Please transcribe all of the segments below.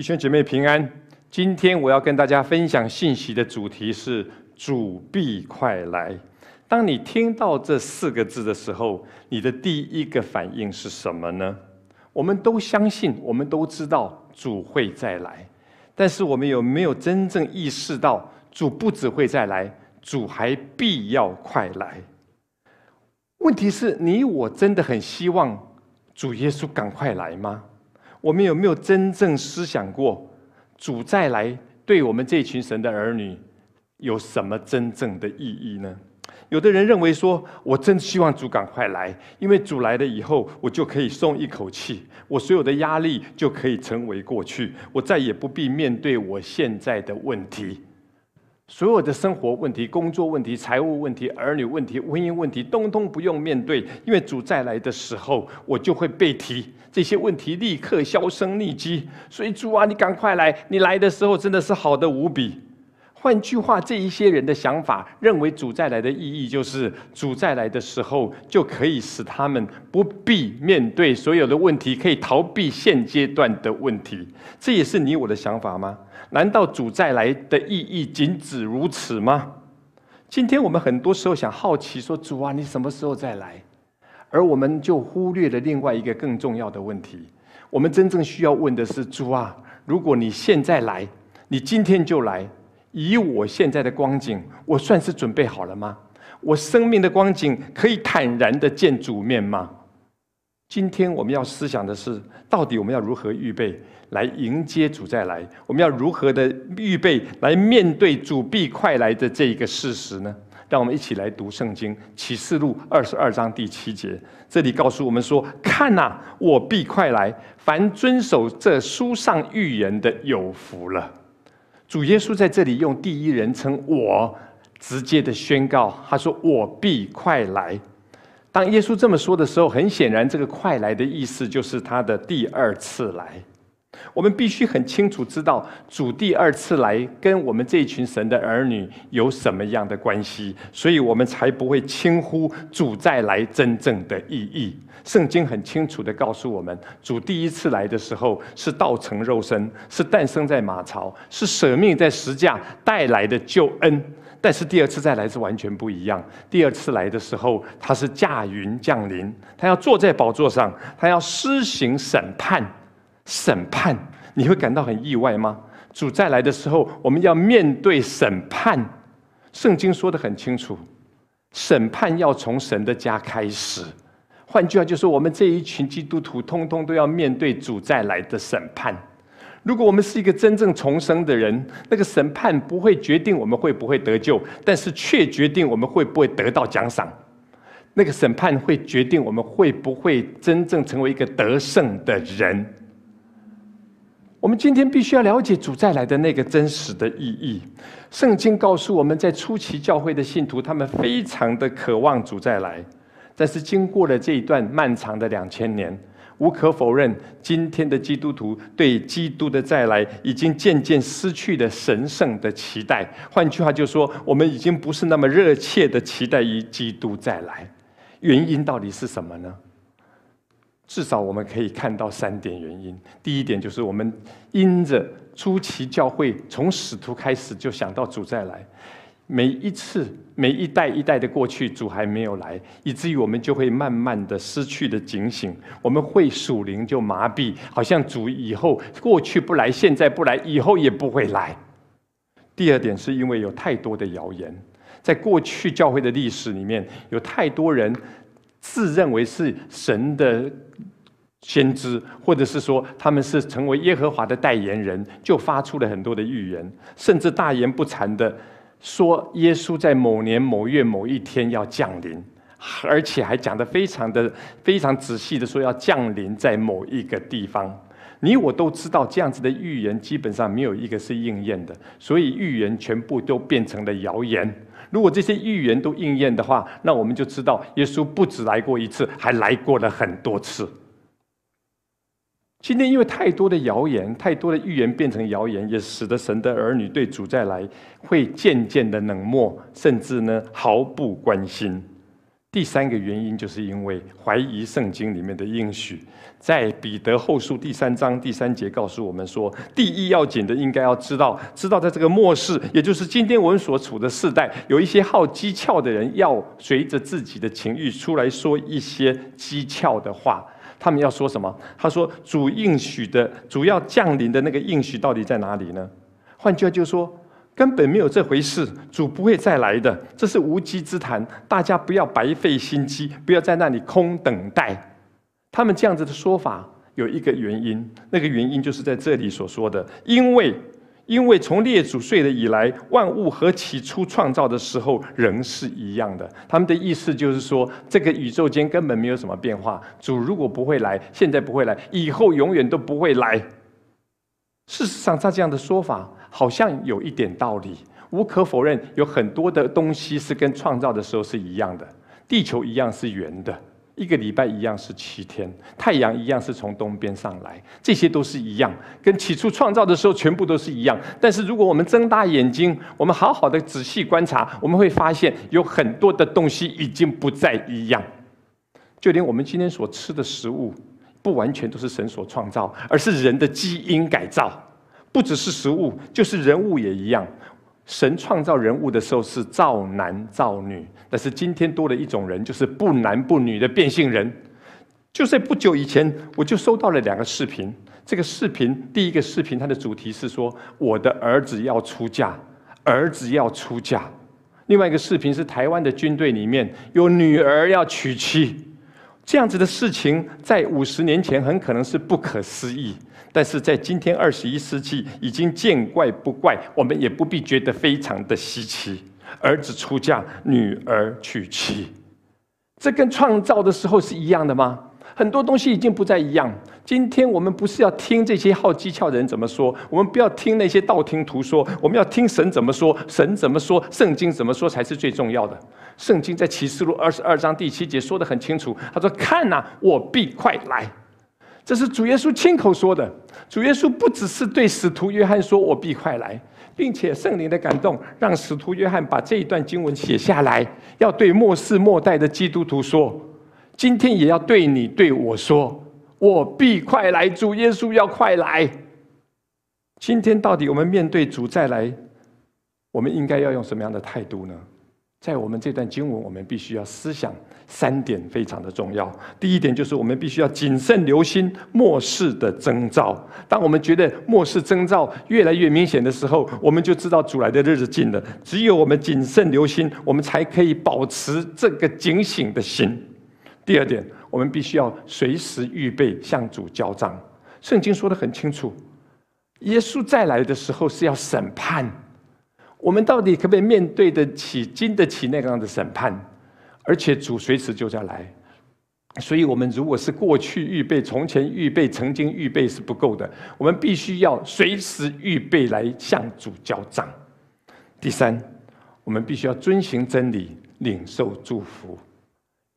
弟兄姐妹平安。今天我要跟大家分享信息的主题是“主必快来”。当你听到这四个字的时候，你的第一个反应是什么呢？我们都相信，我们都知道主会再来，但是我们有没有真正意识到，主不只会再来，主还必要快来？问题是，你我真的很希望主耶稣赶快来吗？我们有没有真正思想过，主再来对我们这群神的儿女有什么真正的意义呢？有的人认为说，我真希望主赶快来，因为主来了以后，我就可以松一口气，我所有的压力就可以成为过去，我再也不必面对我现在的问题。所有的生活问题、工作问题、财务问题、儿女问题、婚姻问题，通通不用面对，因为主再来的时候，我就会被提，这些问题立刻销声匿迹。所以主啊，你赶快来！你来的时候真的是好的无比。换句话，这一些人的想法，认为主再来的意义就是，主再来的时候就可以使他们不必面对所有的问题，可以逃避现阶段的问题。这也是你我的想法吗？难道主再来的意义仅止如此吗？今天我们很多时候想好奇说：“主啊，你什么时候再来？”而我们就忽略了另外一个更重要的问题。我们真正需要问的是：“主啊，如果你现在来，你今天就来，以我现在的光景，我算是准备好了吗？我生命的光景可以坦然的见主面吗？”今天我们要思想的是，到底我们要如何预备来迎接主再来？我们要如何的预备来面对主必快来的这一个事实呢？让我们一起来读圣经启示录二十二章第七节，这里告诉我们说：“看呐，我必快来，凡遵守这书上预言的有福了。”主耶稣在这里用第一人称我直接的宣告，他说：“我必快来。”当耶稣这么说的时候，很显然，这个“快来的”意思就是他的第二次来。我们必须很清楚知道，主第二次来跟我们这一群神的儿女有什么样的关系，所以我们才不会轻忽主再来真正的意义。圣经很清楚地告诉我们，主第一次来的时候是道成肉身，是诞生在马槽，是舍命在十架带来的救恩。但是第二次再来是完全不一样。第二次来的时候，他是驾云降临，他要坐在宝座上，他要施行审判、审判。你会感到很意外吗？主再来的时候，我们要面对审判。圣经说的很清楚，审判要从神的家开始。换句话，就是我们这一群基督徒，通通都要面对主再来的审判。如果我们是一个真正重生的人，那个审判不会决定我们会不会得救，但是却决定我们会不会得到奖赏。那个审判会决定我们会不会真正成为一个得胜的人。我们今天必须要了解主再来的那个真实的意义。圣经告诉我们在初期教会的信徒，他们非常的渴望主再来，但是经过了这一段漫长的两千年。无可否认，今天的基督徒对基督的再来已经渐渐失去了神圣的期待。换句话就说，我们已经不是那么热切的期待于基督再来。原因到底是什么呢？至少我们可以看到三点原因。第一点就是我们因着初期教会从使徒开始就想到主再来。每一次每一代一代的过去，主还没有来，以至于我们就会慢慢的失去的警醒，我们会属灵就麻痹，好像主以后过去不来，现在不来，以后也不会来。第二点是因为有太多的谣言，在过去教会的历史里面有太多人自认为是神的先知，或者是说他们是成为耶和华的代言人，就发出了很多的预言，甚至大言不惭的。说耶稣在某年某月某一天要降临，而且还讲得非常的非常仔细的说要降临在某一个地方。你我都知道，这样子的预言基本上没有一个是应验的，所以预言全部都变成了谣言。如果这些预言都应验的话，那我们就知道耶稣不止来过一次，还来过了很多次。今天，因为太多的谣言、太多的预言变成谣言，也使得神的儿女对主再来会渐渐的冷漠，甚至呢毫不关心。第三个原因，就是因为怀疑圣经里面的应许。在彼得后书第三章第三节告诉我们说，第一要紧的应该要知道，知道在这个末世，也就是今天我们所处的世代，有一些好讥巧的人，要随着自己的情欲出来说一些讥巧的话。他们要说什么？他说：“主应许的主要降临的那个应许到底在哪里呢？”换句就说，根本没有这回事，主不会再来的，这是无稽之谈。大家不要白费心机，不要在那里空等待。他们这样子的说法有一个原因，那个原因就是在这里所说的，因为。因为从列祖睡了以来，万物和起初创造的时候仍是一样的。他们的意思就是说，这个宇宙间根本没有什么变化。主如果不会来，现在不会来，以后永远都不会来。事实上，他这样的说法好像有一点道理。无可否认，有很多的东西是跟创造的时候是一样的，地球一样是圆的。一个礼拜一样是七天，太阳一样是从东边上来，这些都是一样，跟起初创造的时候全部都是一样。但是如果我们睁大眼睛，我们好好的仔细观察，我们会发现有很多的东西已经不再一样。就连我们今天所吃的食物，不完全都是神所创造，而是人的基因改造。不只是食物，就是人物也一样。神创造人物的时候是造男造女，但是今天多了一种人，就是不男不女的变性人。就在不久以前，我就收到了两个视频。这个视频第一个视频，它的主题是说我的儿子要出嫁，儿子要出嫁。另外一个视频是台湾的军队里面有女儿要娶妻。这样子的事情，在五十年前很可能是不可思议，但是在今天二十一世纪已经见怪不怪，我们也不必觉得非常的稀奇。儿子出嫁，女儿娶妻，这跟创造的时候是一样的吗？很多东西已经不再一样。今天我们不是要听这些好机巧人怎么说，我们不要听那些道听途说，我们要听神怎么说，神怎么说，圣经怎么说才是最重要的。圣经在启示录二十二章第七节说的很清楚，他说：“看呐，我必快来。”这是主耶稣亲口说的。主耶稣不只是对使徒约翰说“我必快来”，并且圣灵的感动让使徒约翰把这一段经文写下来，要对末世末代的基督徒说。今天也要对你对我说：“我必快来，主耶稣要快来。”今天到底我们面对主再来，我们应该要用什么样的态度呢？在我们这段经文，我们必须要思想三点非常的重要。第一点就是我们必须要谨慎留心末世的征兆。当我们觉得末世征兆越来越明显的时候，我们就知道主来的日子近了。只有我们谨慎留心，我们才可以保持这个警醒的心。第二点，我们必须要随时预备向主交账。圣经说的很清楚，耶稣再来的时候是要审判。我们到底可不可以面对得起、经得起那样的审判？而且主随时就在来，所以我们如果是过去预备、从前预备、曾经预备是不够的，我们必须要随时预备来向主交账。第三，我们必须要遵循真理，领受祝福。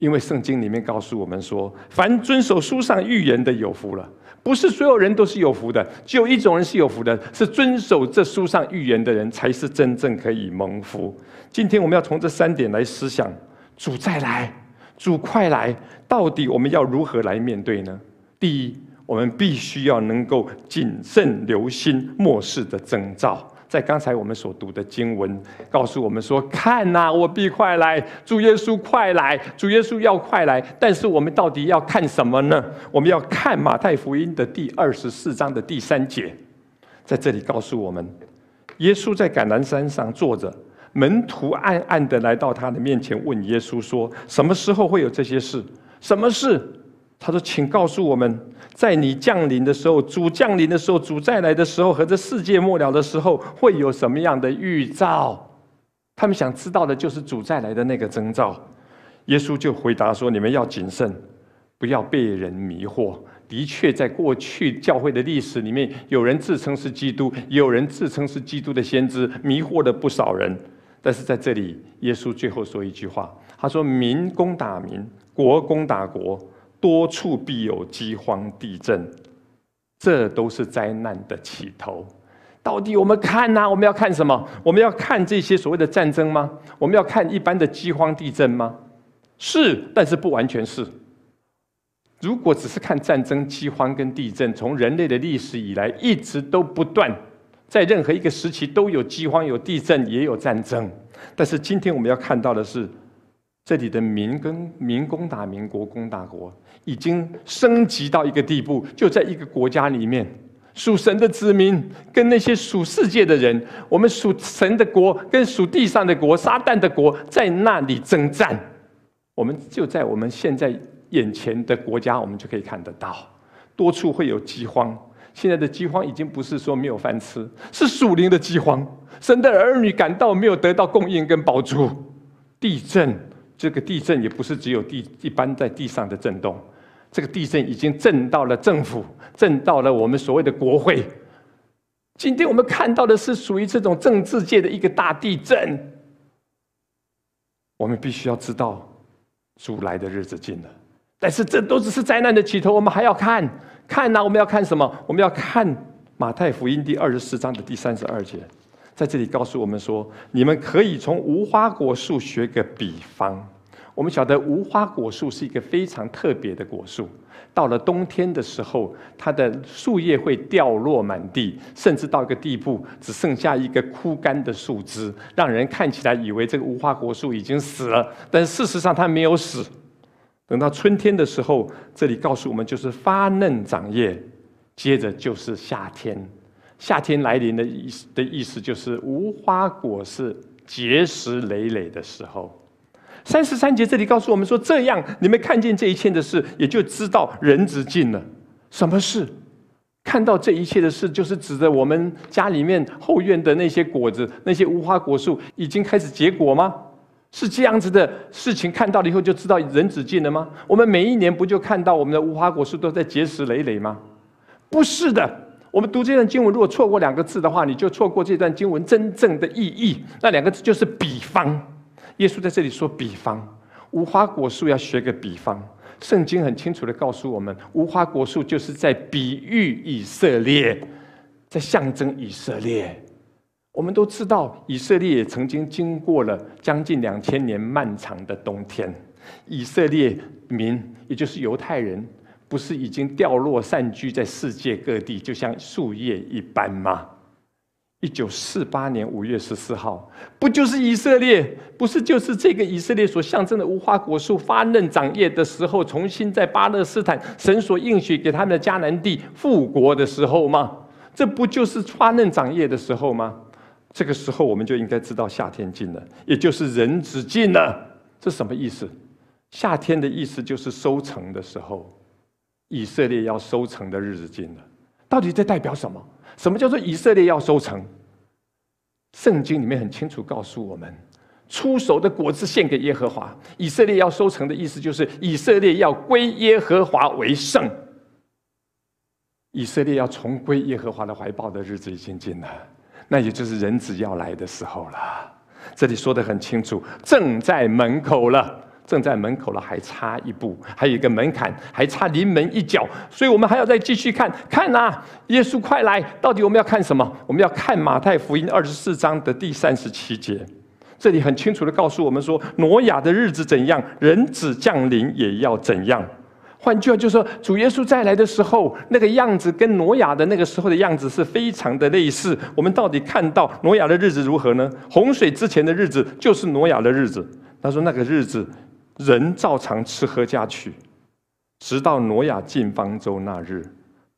因为圣经里面告诉我们说，凡遵守书上预言的有福了。不是所有人都是有福的，只有一种人是有福的，是遵守这书上预言的人，才是真正可以蒙福。今天我们要从这三点来思想：主再来，主快来，到底我们要如何来面对呢？第一，我们必须要能够谨慎留心末世的征兆。在刚才我们所读的经文告诉我们说：“看呐，我必快来，主耶稣快来，主耶稣要快来。”但是我们到底要看什么呢？我们要看马太福音的第二十四章的第三节，在这里告诉我们，耶稣在橄榄山上坐着，门徒暗暗的来到他的面前，问耶稣说：“什么时候会有这些事？什么事？”他说：“请告诉我们，在你降临的时候、主降临的时候、主再来的时候，和这世界末了的时候，会有什么样的预兆？”他们想知道的就是主再来的那个征兆。耶稣就回答说：“你们要谨慎，不要被人迷惑。的确，在过去教会的历史里面，有人自称是基督，有人自称是基督的先知，迷惑了不少人。但是在这里，耶稣最后说一句话：他说，民攻打民，国攻打国。”多处必有饥荒、地震，这都是灾难的起头。到底我们看呐？我们要看什么？我们要看这些所谓的战争吗？我们要看一般的饥荒、地震吗？是，但是不完全是。如果只是看战争、饥荒跟地震，从人类的历史以来，一直都不断，在任何一个时期都有饥荒、有地震，也有战争。但是今天我们要看到的是。这里的民跟民攻打民国，攻打国，已经升级到一个地步。就在一个国家里面，属神的子民跟那些属世界的人，我们属神的国跟属地上的国，撒旦的国在那里征战。我们就在我们现在眼前的国家，我们就可以看得到，多处会有饥荒。现在的饥荒已经不是说没有饭吃，是属灵的饥荒。神的儿女感到没有得到供应跟保珠，地震。这个地震也不是只有地一般在地上的震动，这个地震已经震到了政府，震到了我们所谓的国会。今天我们看到的是属于这种政治界的一个大地震。我们必须要知道，主来的日子近了，但是这都只是灾难的起头，我们还要看，看呐，我们要看什么？我们要看马太福音第二十四章的第三十二节，在这里告诉我们说，你们可以从无花果树学个比方。我们晓得无花果树是一个非常特别的果树。到了冬天的时候，它的树叶会掉落满地，甚至到一个地步，只剩下一个枯干的树枝，让人看起来以为这个无花果树已经死了。但事实上它没有死。等到春天的时候，这里告诉我们就是发嫩长叶，接着就是夏天。夏天来临的意思的意思就是无花果是结实累累的时候。三十三节这里告诉我们说：这样你们看见这一切的事，也就知道人子近了。什么事？看到这一切的事，就是指着我们家里面后院的那些果子，那些无花果树已经开始结果吗？是这样子的事情看到了以后，就知道人子近了吗？我们每一年不就看到我们的无花果树都在结实累累吗？不是的。我们读这段经文，如果错过两个字的话，你就错过这段经文真正的意义。那两个字就是“比方”。耶稣在这里说比方，无花果树要学个比方。圣经很清楚的告诉我们，无花果树就是在比喻以色列，在象征以色列。我们都知道，以色列也曾经经过了将近两千年漫长的冬天。以色列民，也就是犹太人，不是已经掉落散居在世界各地，就像树叶一般吗？一九四八年五月十四号，不就是以色列，不是就是这个以色列所象征的无花果树发嫩长叶的时候，重新在巴勒斯坦神所应许给他们的迦南地复国的时候吗？这不就是发嫩长叶的时候吗？这个时候我们就应该知道夏天近了，也就是人子近了。这什么意思？夏天的意思就是收成的时候，以色列要收成的日子近了。到底这代表什么？什么叫做以色列要收成？圣经里面很清楚告诉我们，出手的果子献给耶和华。以色列要收成的意思就是以色列要归耶和华为圣。以色列要重归耶和华的怀抱的日子已经近了，那也就是人子要来的时候了。这里说的很清楚，正在门口了。正在门口了，还差一步，还有一个门槛，还差临门一脚，所以我们还要再继续看看呐。耶稣快来，到底我们要看什么？我们要看马太福音二十四章的第三十七节，这里很清楚的告诉我们说，挪亚的日子怎样，人子降临也要怎样。换句话说，就是说主耶稣再来的时候，那个样子跟挪亚的那个时候的样子是非常的类似。我们到底看到挪亚的日子如何呢？洪水之前的日子就是挪亚的日子。他说那个日子。人照常吃喝下去，直到挪亚进方舟那日，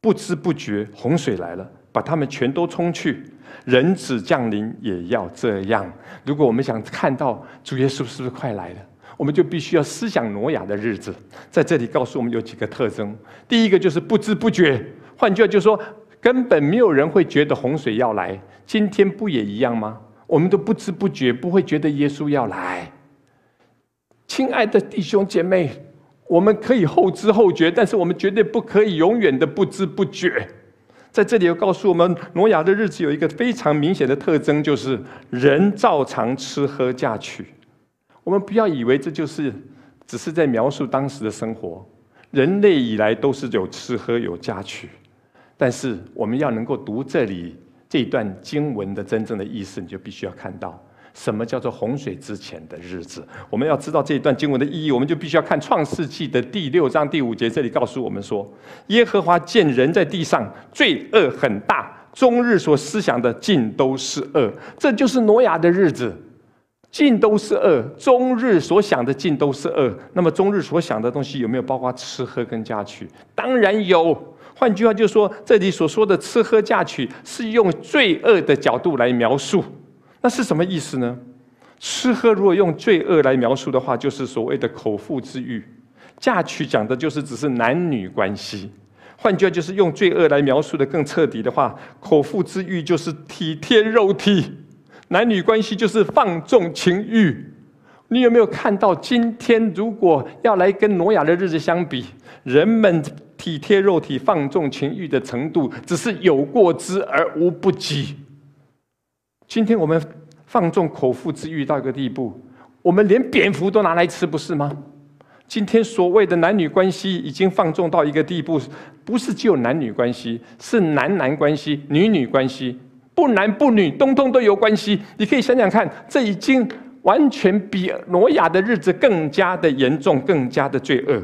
不知不觉洪水来了，把他们全都冲去。人子降临也要这样。如果我们想看到主耶稣是不是快来了，我们就必须要思想挪亚的日子。在这里告诉我们有几个特征：第一个就是不知不觉。换句话就说根本没有人会觉得洪水要来。今天不也一样吗？我们都不知不觉不会觉得耶稣要来。亲爱的弟兄姐妹，我们可以后知后觉，但是我们绝对不可以永远的不知不觉。在这里要告诉我们，挪亚的日子有一个非常明显的特征，就是人照常吃喝嫁娶。我们不要以为这就是只是在描述当时的生活。人类以来都是有吃喝有嫁娶，但是我们要能够读这里这一段经文的真正的意思，你就必须要看到。什么叫做洪水之前的日子？我们要知道这一段经文的意义，我们就必须要看《创世纪》的第六章第五节。这里告诉我们说，耶和华见人在地上罪恶很大，终日所思想的尽都是恶。这就是挪亚的日子，尽都是恶，终日所想的尽都是恶。那么，终日所想的东西有没有包括吃喝跟嫁娶？当然有。换句话就说，这里所说的吃喝嫁娶是用罪恶的角度来描述。那是什么意思呢？吃喝如果用罪恶来描述的话，就是所谓的口腹之欲；嫁娶讲的就是只是男女关系。换句话就是用罪恶来描述的更彻底的话，口腹之欲就是体贴肉体，男女关系就是放纵情欲。你有没有看到今天，如果要来跟挪亚的日子相比，人们体贴肉体、放纵情欲的程度，只是有过之而无不及。今天我们放纵口腹之欲到一个地步，我们连蝙蝠都拿来吃，不是吗？今天所谓的男女关系已经放纵到一个地步，不是只有男女关系，是男男关系、女女关系，不男不女，通通都有关系。你可以想想看，这已经完全比挪亚的日子更加的严重、更加的罪恶。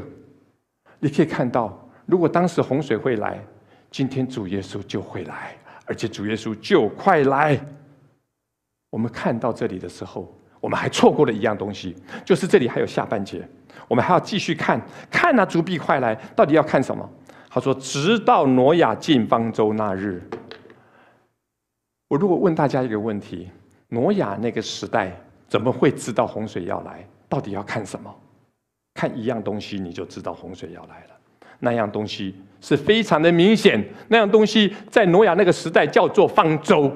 你可以看到，如果当时洪水会来，今天主耶稣就会来，而且主耶稣就快来。我们看到这里的时候，我们还错过了一样东西，就是这里还有下半节，我们还要继续看。看啊，竹必快来，到底要看什么？他说：“直到挪亚进方舟那日。”我如果问大家一个问题：挪亚那个时代怎么会知道洪水要来？到底要看什么？看一样东西你就知道洪水要来了。那样东西是非常的明显。那样东西在挪亚那个时代叫做方舟。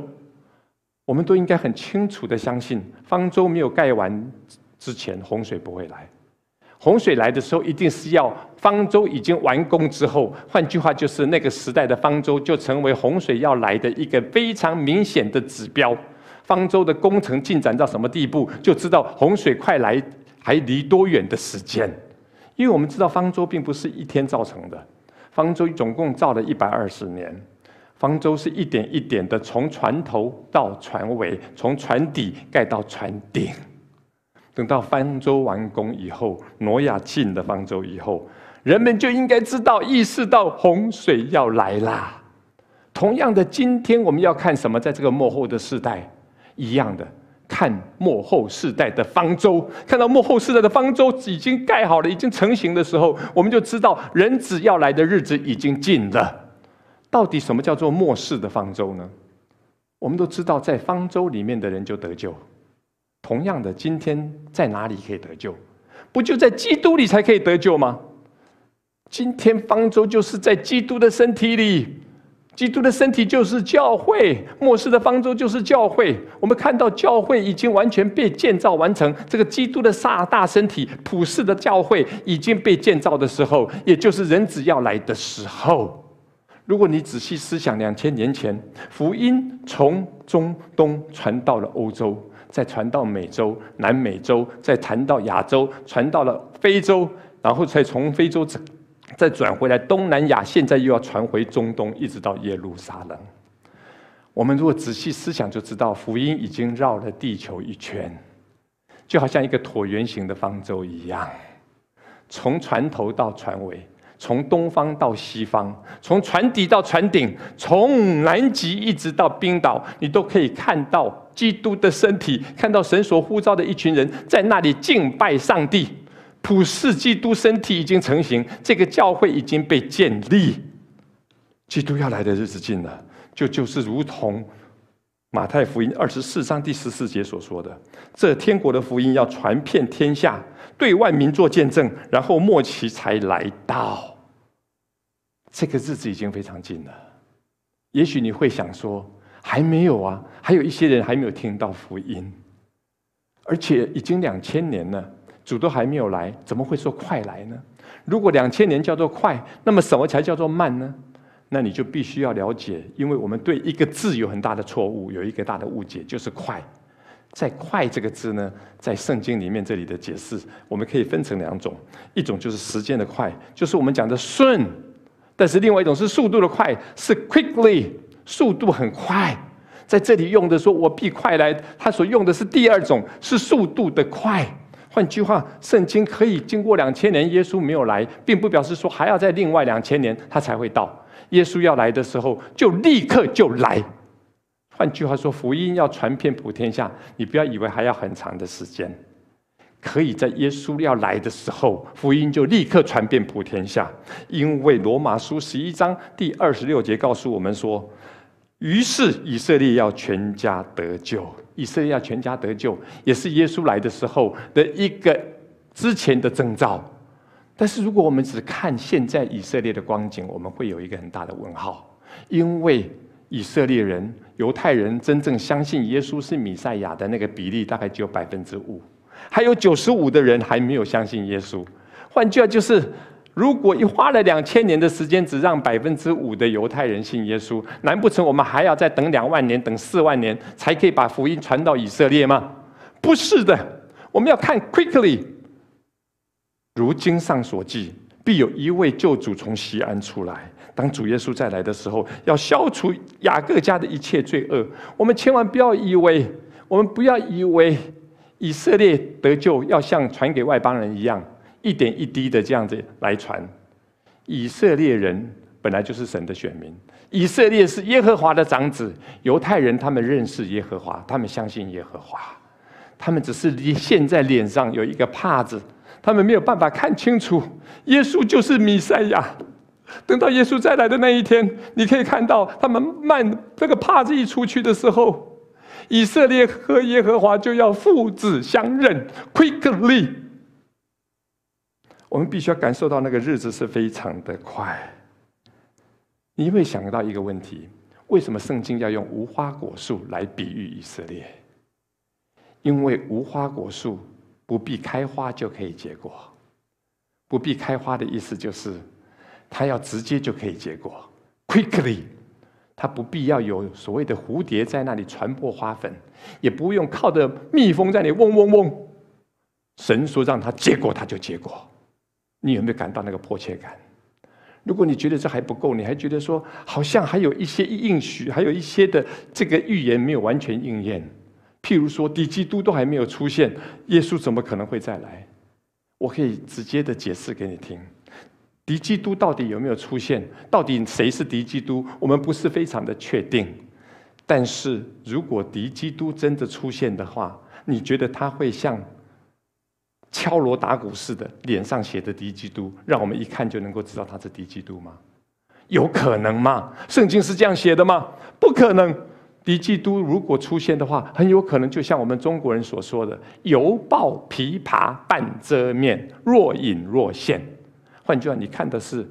我们都应该很清楚的相信，方舟没有盖完之前，洪水不会来。洪水来的时候，一定是要方舟已经完工之后。换句话，就是那个时代的方舟就成为洪水要来的一个非常明显的指标。方舟的工程进展到什么地步，就知道洪水快来还离多远的时间。因为我们知道方舟并不是一天造成的，方舟总共造了一百二十年。方舟是一点一点的从船头到船尾，从船底盖到船顶。等到方舟完工以后，挪亚进了方舟以后，人们就应该知道、意识到洪水要来啦。同样的，今天我们要看什么？在这个幕后的世代，一样的看幕后世代的方舟。看到幕后世代的方舟已经盖好了、已经成型的时候，我们就知道人子要来的日子已经近了。到底什么叫做末世的方舟呢？我们都知道，在方舟里面的人就得救。同样的，今天在哪里可以得救？不就在基督里才可以得救吗？今天方舟就是在基督的身体里，基督的身体就是教会，末世的方舟就是教会。我们看到教会已经完全被建造完成，这个基督的萨大身体、普世的教会已经被建造的时候，也就是人子要来的时候。如果你仔细思想，两千年前福音从中东传到了欧洲，再传到美洲、南美洲，再传到亚洲，传到了非洲，然后才从非洲再再转回来东南亚，现在又要传回中东，一直到耶路撒冷。我们如果仔细思想，就知道福音已经绕了地球一圈，就好像一个椭圆形的方舟一样，从船头到船尾。从东方到西方，从船底到船顶，从南极一直到冰岛，你都可以看到基督的身体，看到神所呼召的一群人在那里敬拜上帝。普世基督身体已经成型，这个教会已经被建立。基督要来的日子近了，就就是如同。马太福音二十四章第十四节所说的：“这天国的福音要传遍天下，对万民做见证，然后末期才来到。”这个日子已经非常近了。也许你会想说：“还没有啊，还有一些人还没有听到福音，而且已经两千年了，主都还没有来，怎么会说快来呢？”如果两千年叫做快，那么什么才叫做慢呢？那你就必须要了解，因为我们对一个字有很大的错误，有一个大的误解，就是“快”。在“快”这个字呢，在圣经里面这里的解释，我们可以分成两种：一种就是时间的快，就是我们讲的顺；但是另外一种是速度的快，是 “quickly”，速度很快。在这里用的说“我必快来”，他所用的是第二种，是速度的快。换句话，圣经可以经过两千年耶稣没有来，并不表示说还要在另外两千年他才会到。耶稣要来的时候，就立刻就来。换句话说，福音要传遍普天下，你不要以为还要很长的时间，可以在耶稣要来的时候，福音就立刻传遍普天下。因为罗马书十一章第二十六节告诉我们说：“于是以色列要全家得救，以色列要全家得救，也是耶稣来的时候的一个之前的征兆。”但是如果我们只看现在以色列的光景，我们会有一个很大的问号，因为以色列人、犹太人真正相信耶稣是弥赛亚的那个比例，大概只有百分之五，还有九十五的人还没有相信耶稣。换句话就是如果一花了两千年的时间，只让百分之五的犹太人信耶稣，难不成我们还要再等两万年、等四万年，才可以把福音传到以色列吗？不是的，我们要看 quickly。如经上所记，必有一位救主从西安出来。当主耶稣再来的时候，要消除雅各家的一切罪恶。我们千万不要以为，我们不要以为以色列得救要像传给外邦人一样，一点一滴的这样子来传。以色列人本来就是神的选民，以色列是耶和华的长子。犹太人他们认识耶和华，他们相信耶和华，他们只是现在脸上有一个帕子。他们没有办法看清楚，耶稣就是弥赛亚。等到耶稣再来的那一天，你可以看到他们慢那个帕子一出去的时候，以色列和耶和华就要父子相认。Quickly，我们必须要感受到那个日子是非常的快。你会想到一个问题？为什么圣经要用无花果树来比喻以色列？因为无花果树。不必开花就可以结果。不必开花的意思就是，它要直接就可以结果，quickly。它不必要有所谓的蝴蝶在那里传播花粉，也不用靠着蜜蜂在那里嗡嗡嗡。神说让它结果，它就结果。你有没有感到那个迫切感？如果你觉得这还不够，你还觉得说好像还有一些应许，还有一些的这个预言没有完全应验。譬如说，敌基督都还没有出现，耶稣怎么可能会再来？我可以直接的解释给你听：敌基督到底有没有出现？到底谁是敌基督？我们不是非常的确定。但是如果敌基督真的出现的话，你觉得他会像敲锣打鼓似的，脸上写着敌基督，让我们一看就能够知道他是敌基督吗？有可能吗？圣经是这样写的吗？不可能。敌基督如果出现的话，很有可能就像我们中国人所说的“犹抱琵琶半遮面，若隐若现”。换句话，你看的是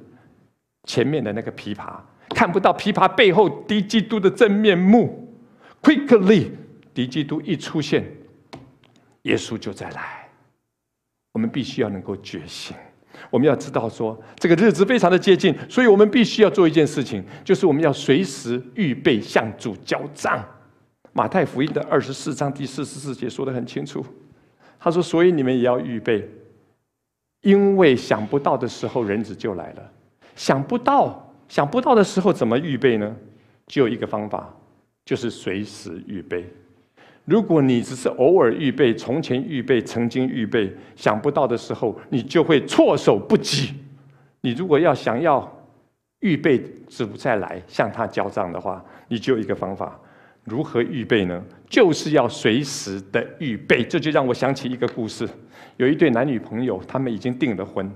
前面的那个琵琶，看不到琵琶背后敌基督的真面目。Quickly，敌基督一出现，耶稣就在来。我们必须要能够觉醒。我们要知道说，这个日子非常的接近，所以我们必须要做一件事情，就是我们要随时预备向主交账。马太福音的二十四章第四十四节说的很清楚，他说：“所以你们也要预备，因为想不到的时候，人子就来了。想不到，想不到的时候，怎么预备呢？只有一个方法，就是随时预备。”如果你只是偶尔预备，从前预备，曾经预备，想不到的时候，你就会措手不及。你如果要想要预备主再来向他交账的话，你就一个方法：如何预备呢？就是要随时的预备。这就让我想起一个故事：有一对男女朋友，他们已经订了婚，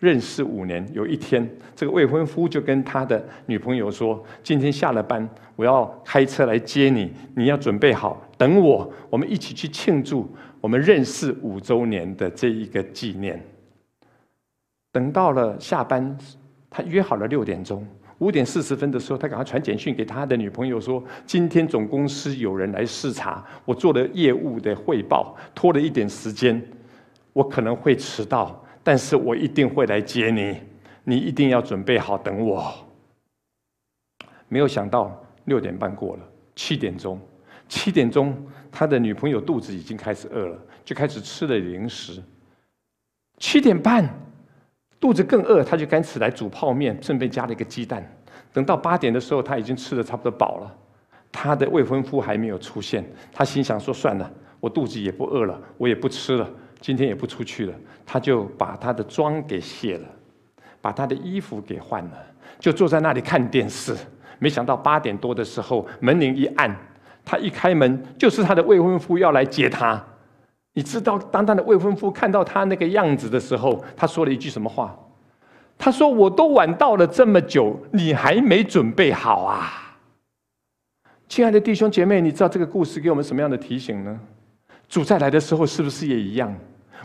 认识五年。有一天，这个未婚夫就跟他的女朋友说：“今天下了班，我要开车来接你，你要准备好。”等我，我们一起去庆祝我们认识五周年的这一个纪念。等到了下班，他约好了六点钟。五点四十分的时候，他赶快传简讯给他的女朋友说：“今天总公司有人来视察，我做了业务的汇报，拖了一点时间，我可能会迟到，但是我一定会来接你。你一定要准备好等我。”没有想到六点半过了，七点钟。七点钟，他的女朋友肚子已经开始饿了，就开始吃了零食。七点半，肚子更饿，他就赶紧来煮泡面，顺便加了一个鸡蛋。等到八点的时候，他已经吃的差不多饱了，他的未婚夫还没有出现，他心想说：“算了，我肚子也不饿了，我也不吃了，今天也不出去了。”他就把他的妆给卸了，把他的衣服给换了，就坐在那里看电视。没想到八点多的时候，门铃一按。他一开门，就是他的未婚夫要来接他。你知道，当他的未婚夫看到他那个样子的时候，他说了一句什么话？他说：“我都晚到了这么久，你还没准备好啊！”亲爱的弟兄姐妹，你知道这个故事给我们什么样的提醒呢？主再来的时候，是不是也一样？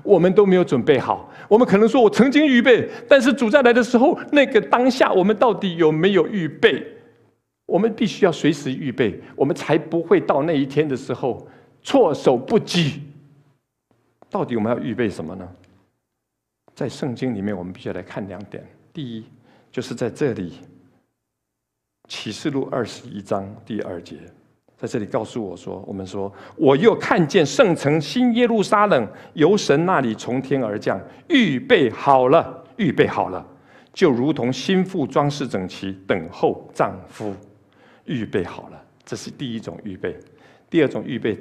我们都没有准备好。我们可能说，我曾经预备，但是主再来的时候，那个当下，我们到底有没有预备？我们必须要随时预备，我们才不会到那一天的时候措手不及。到底我们要预备什么呢？在圣经里面，我们必须来看两点。第一，就是在这里，《启示录》二十一章第二节，在这里告诉我说：“我们说，我又看见圣城新耶路撒冷由神那里从天而降，预备好了，预备好了，就如同新妇装饰整齐，等候丈夫。”预备好了，这是第一种预备。第二种预备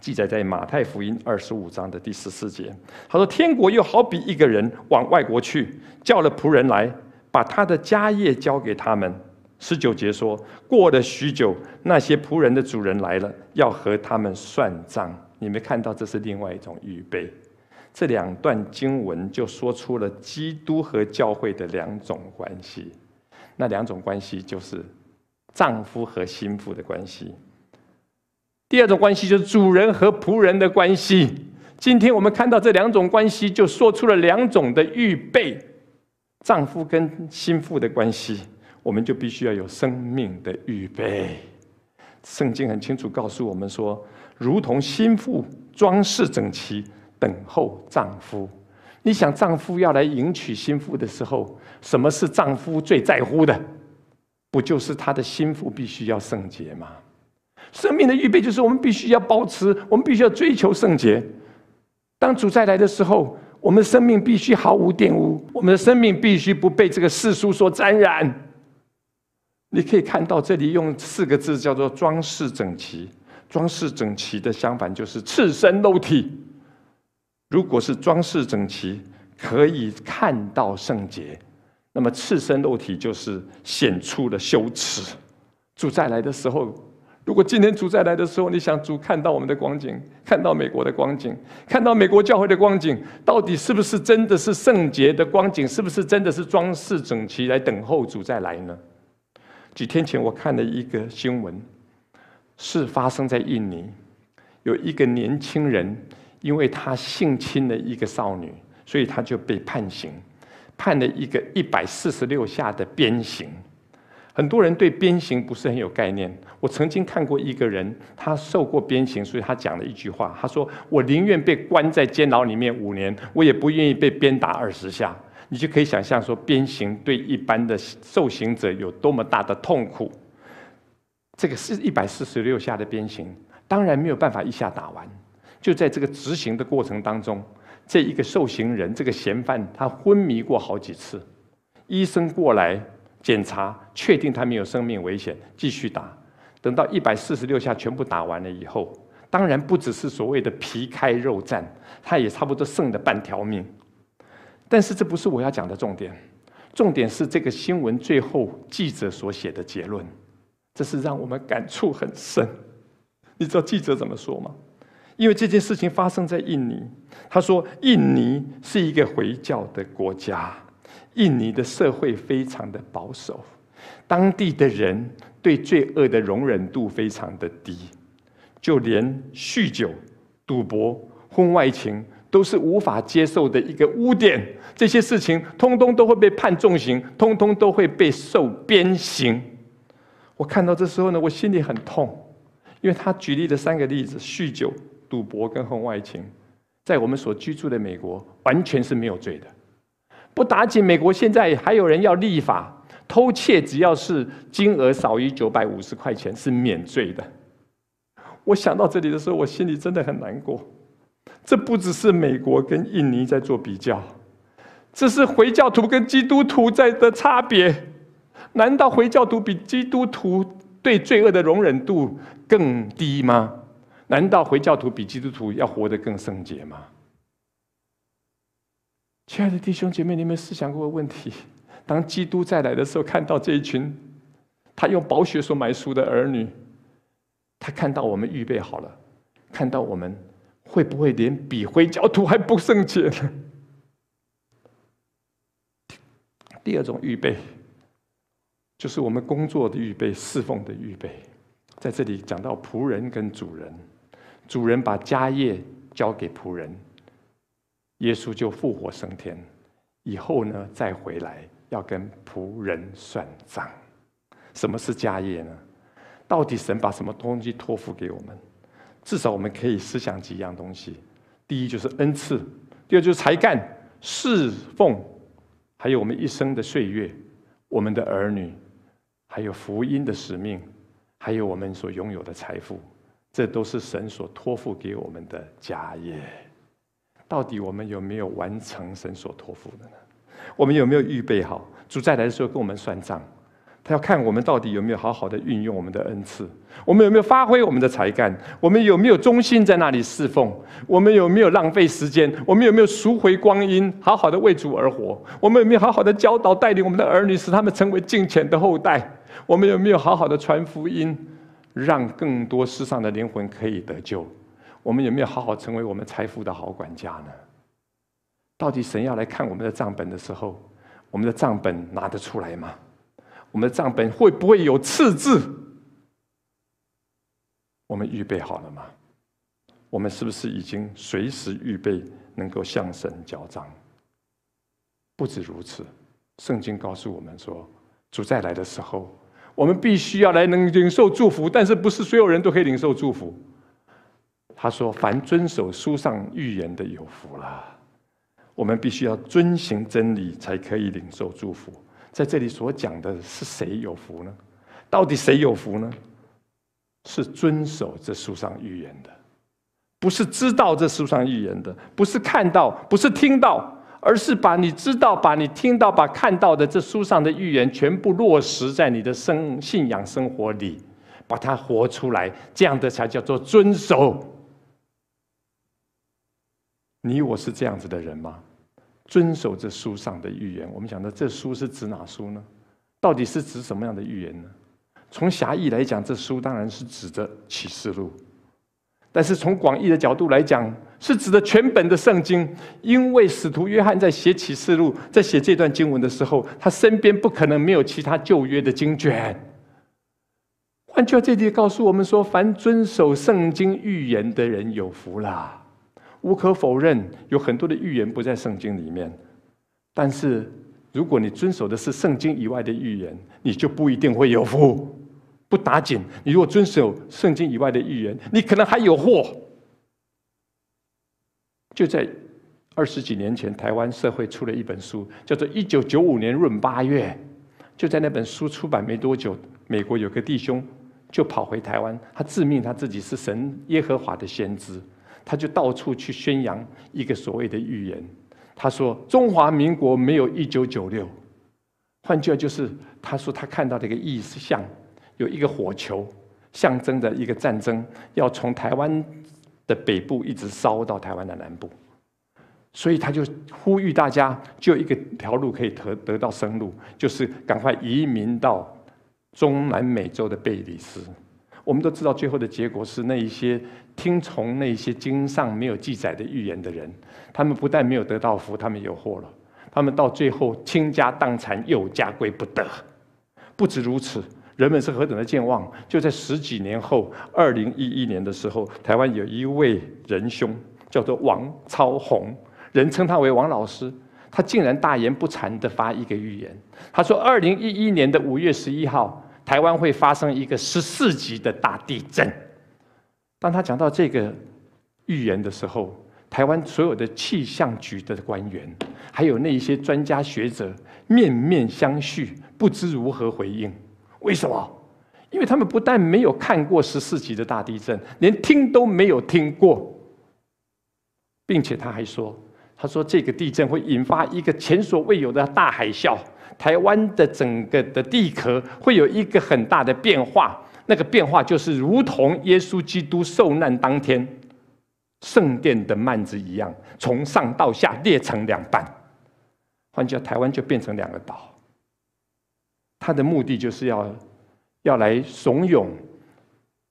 记载在马太福音二十五章的第十四节，他说：“天国又好比一个人往外国去，叫了仆人来，把他的家业交给他们。”十九节说：“过了许久，那些仆人的主人来了，要和他们算账。”你没看到这是另外一种预备。这两段经文就说出了基督和教会的两种关系。那两种关系就是。丈夫和心腹的关系，第二种关系就是主人和仆人的关系。今天我们看到这两种关系，就说出了两种的预备：丈夫跟心腹的关系，我们就必须要有生命的预备。圣经很清楚告诉我们说，如同心腹装饰整齐，等候丈夫。你想丈夫要来迎娶心腹的时候，什么是丈夫最在乎的？不就是他的心腹必须要圣洁吗？生命的预备就是我们必须要保持，我们必须要追求圣洁。当主再来的时候，我们的生命必须毫无玷污，我们的生命必须不被这个世俗所沾染。你可以看到这里用四个字叫做“装饰整齐”，装饰整齐的相反就是赤身肉体。如果是装饰整齐，可以看到圣洁。那么，赤身露体就是显出了羞耻。主再来的时候，如果今天主再来的时候，你想主看到我们的光景，看到美国的光景，看到美国教会的光景，到底是不是真的是圣洁的光景？是不是真的是装饰整齐来等候主再来呢？几天前我看了一个新闻，是发生在印尼，有一个年轻人，因为他性侵了一个少女，所以他就被判刑。判了一个一百四十六下的鞭刑，很多人对鞭刑不是很有概念。我曾经看过一个人，他受过鞭刑，所以他讲了一句话，他说：“我宁愿被关在监牢里面五年，我也不愿意被鞭打二十下。”你就可以想象说，鞭刑对一般的受刑者有多么大的痛苦。这个是一百四十六下的鞭刑，当然没有办法一下打完，就在这个执行的过程当中。这一个受刑人，这个嫌犯，他昏迷过好几次，医生过来检查，确定他没有生命危险，继续打。等到一百四十六下全部打完了以后，当然不只是所谓的皮开肉绽，他也差不多剩了半条命。但是这不是我要讲的重点，重点是这个新闻最后记者所写的结论，这是让我们感触很深。你知道记者怎么说吗？因为这件事情发生在印尼。他说：“印尼是一个回教的国家，印尼的社会非常的保守，当地的人对罪恶的容忍度非常的低，就连酗酒、赌博、婚外情都是无法接受的一个污点，这些事情通通都会被判重刑，通通都会被受鞭刑。”我看到这时候呢，我心里很痛，因为他举例的三个例子：酗酒、赌博跟婚外情。在我们所居住的美国，完全是没有罪的。不打紧，美国现在还有人要立法，偷窃只要是金额少于九百五十块钱是免罪的。我想到这里的时候，我心里真的很难过。这不只是美国跟印尼在做比较，这是回教徒跟基督徒在的差别。难道回教徒比基督徒对罪恶的容忍度更低吗？难道回教徒比基督徒要活得更圣洁吗？亲爱的弟兄姐妹，你们思想过问题：当基督再来的时候，看到这一群，他用宝血所买书的儿女，他看到我们预备好了，看到我们会不会连比回教徒还不圣洁呢？第二种预备，就是我们工作的预备、侍奉的预备，在这里讲到仆人跟主人。主人把家业交给仆人，耶稣就复活升天，以后呢再回来要跟仆人算账。什么是家业呢？到底神把什么东西托付给我们？至少我们可以思想几样东西：第一就是恩赐，第二就是才干、侍奉，还有我们一生的岁月、我们的儿女，还有福音的使命，还有我们所拥有的财富。这都是神所托付给我们的家业，到底我们有没有完成神所托付的呢？我们有没有预备好主再来的时候跟我们算账？他要看我们到底有没有好好的运用我们的恩赐，我们有没有发挥我们的才干，我们有没有忠心在那里侍奉，我们有没有浪费时间，我们有没有赎回光阴，好好的为主而活？我们有没有好好的教导带领我们的儿女，使他们成为敬虔的后代？我们有没有好好的传福音？让更多世上的灵魂可以得救，我们有没有好好成为我们财富的好管家呢？到底神要来看我们的账本的时候，我们的账本拿得出来吗？我们的账本会不会有赤字？我们预备好了吗？我们是不是已经随时预备能够向神交账？不止如此，圣经告诉我们说，主再来的时候。我们必须要来能领受祝福，但是不是所有人都可以领受祝福？他说：“凡遵守书上预言的有福了。”我们必须要遵行真理，才可以领受祝福。在这里所讲的是谁有福呢？到底谁有福呢？是遵守这书上预言的，不是知道这书上预言的，不是看到，不是听到。而是把你知道、把你听到、把看到的这书上的预言全部落实在你的生信仰生活里，把它活出来，这样的才叫做遵守。你我是这样子的人吗？遵守这书上的预言。我们讲到这书是指哪书呢？到底是指什么样的预言呢？从狭义来讲，这书当然是指的《启示录》。但是从广义的角度来讲，是指的全本的圣经。因为使徒约翰在写启示录、在写这段经文的时候，他身边不可能没有其他旧约的经卷。换句话说，告诉我们说，凡遵守圣经预言的人有福啦。无可否认，有很多的预言不在圣经里面。但是，如果你遵守的是圣经以外的预言，你就不一定会有福。不打紧，你如果遵守圣经以外的预言，你可能还有祸。就在二十几年前，台湾社会出了一本书，叫做《一九九五年闰八月》。就在那本书出版没多久，美国有个弟兄就跑回台湾，他自命他自己是神耶和华的先知，他就到处去宣扬一个所谓的预言。他说：“中华民国没有一九九六。”换句话就是，他说他看到的一个意象。有一个火球，象征着一个战争要从台湾的北部一直烧到台湾的南部，所以他就呼吁大家，就一个条路可以得得到生路，就是赶快移民到中南美洲的贝里斯。我们都知道，最后的结果是那一些听从那些经上没有记载的预言的人，他们不但没有得到福，他们有祸了，他们到最后倾家荡产，有家归不得。不止如此。人们是何等的健忘！就在十几年后，二零一一年的时候，台湾有一位仁兄叫做王超宏，人称他为王老师，他竟然大言不惭的发一个预言。他说，二零一一年的五月十一号，台湾会发生一个十四级的大地震。当他讲到这个预言的时候，台湾所有的气象局的官员，还有那一些专家学者，面面相觑，不知如何回应。为什么？因为他们不但没有看过十四级的大地震，连听都没有听过，并且他还说：“他说这个地震会引发一个前所未有的大海啸，台湾的整个的地壳会有一个很大的变化。那个变化就是如同耶稣基督受难当天圣殿的幔子一样，从上到下裂成两半，换句话，台湾就变成两个岛。”他的目的就是要，要来怂恿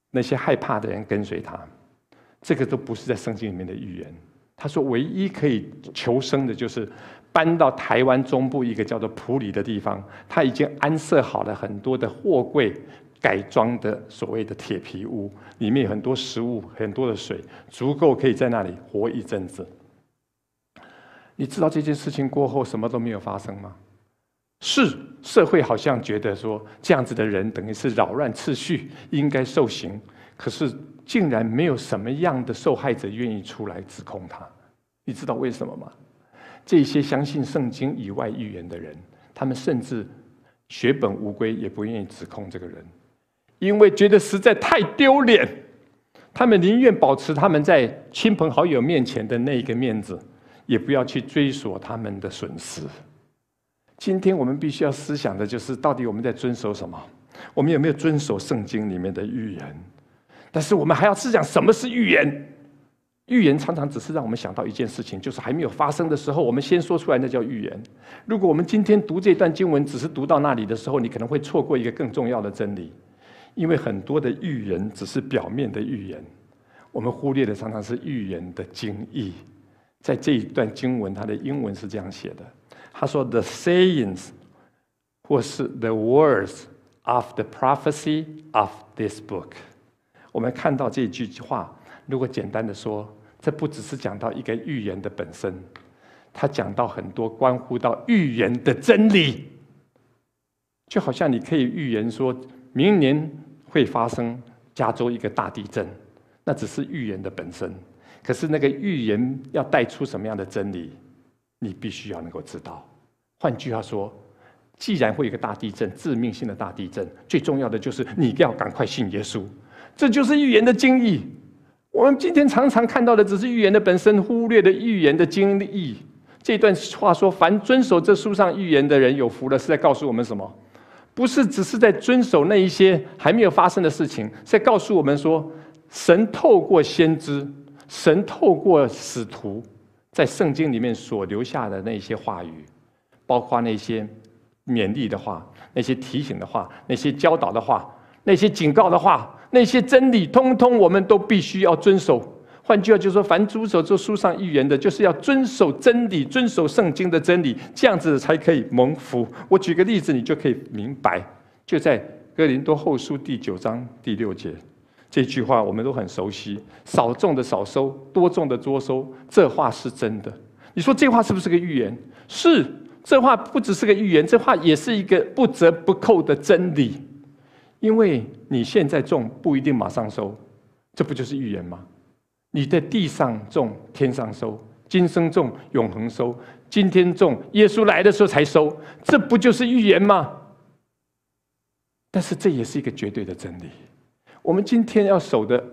那些害怕的人跟随他。这个都不是在圣经里面的预言。他说，唯一可以求生的就是搬到台湾中部一个叫做普里的地方。他已经安设好了很多的货柜改装的所谓的铁皮屋，里面有很多食物，很多的水，足够可以在那里活一阵子。你知道这件事情过后，什么都没有发生吗？是社会好像觉得说这样子的人等于是扰乱秩序，应该受刑。可是竟然没有什么样的受害者愿意出来指控他，你知道为什么吗？这些相信圣经以外预言的人，他们甚至血本无归也不愿意指控这个人，因为觉得实在太丢脸。他们宁愿保持他们在亲朋好友面前的那一个面子，也不要去追索他们的损失。今天我们必须要思想的就是，到底我们在遵守什么？我们有没有遵守圣经里面的预言？但是我们还要思想什么是预言？预言常常只是让我们想到一件事情，就是还没有发生的时候，我们先说出来，那叫预言。如果我们今天读这段经文，只是读到那里的时候，你可能会错过一个更重要的真理，因为很多的预言只是表面的预言，我们忽略的常常是预言的精义。在这一段经文，它的英文是这样写的：“他说，the sayings，或是 the words of the prophecy of this book。”我们看到这一句话，如果简单的说，这不只是讲到一个预言的本身，它讲到很多关乎到预言的真理。就好像你可以预言说明年会发生加州一个大地震，那只是预言的本身。可是那个预言要带出什么样的真理，你必须要能够知道。换句话说，既然会有个大地震，致命性的大地震，最重要的就是你要赶快信耶稣。这就是预言的精义。我们今天常常看到的只是预言的本身，忽略的预言的精义。这段话说：“凡遵守这书上预言的人有福了。”是在告诉我们什么？不是只是在遵守那一些还没有发生的事情，在告诉我们说，神透过先知。神透过使徒在圣经里面所留下的那些话语，包括那些勉励的话、那些提醒的话、那些教导的话、那些警告的话、那些真理，通通我们都必须要遵守。换句话说，就是凡遵守这书上预言的，就是要遵守真理，遵守圣经的真理，这样子才可以蒙福。我举个例子，你就可以明白。就在哥林多后书第九章第六节。这句话我们都很熟悉：少种的少收，多种的多收。这话是真的。你说这话是不是个预言？是，这话不只是个预言，这话也是一个不折不扣的真理。因为你现在种不一定马上收，这不就是预言吗？你的地上种，天上收；今生种，永恒收；今天种，耶稣来的时候才收，这不就是预言吗？但是这也是一个绝对的真理。我们今天要守的，